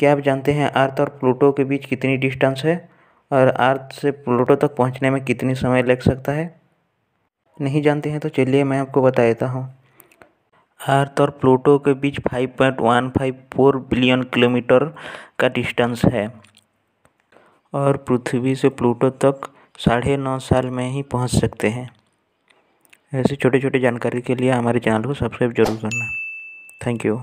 क्या आप जानते हैं अर्थ और प्लूटो के बीच कितनी डिस्टेंस है और अर्थ से प्लूटो तक पहुँचने में कितनी समय लग सकता है नहीं जानते हैं तो चलिए मैं आपको बता देता हूँ अर्थ और प्लूटो के बीच 5.154 बिलियन किलोमीटर का डिस्टेंस है और पृथ्वी से प्लूटो तक साढ़े नौ साल में ही पहुंच सकते हैं ऐसे छोटे छोटे जानकारी के लिए हमारे चैनल को सब्सक्राइब जरूर करना थैंक यू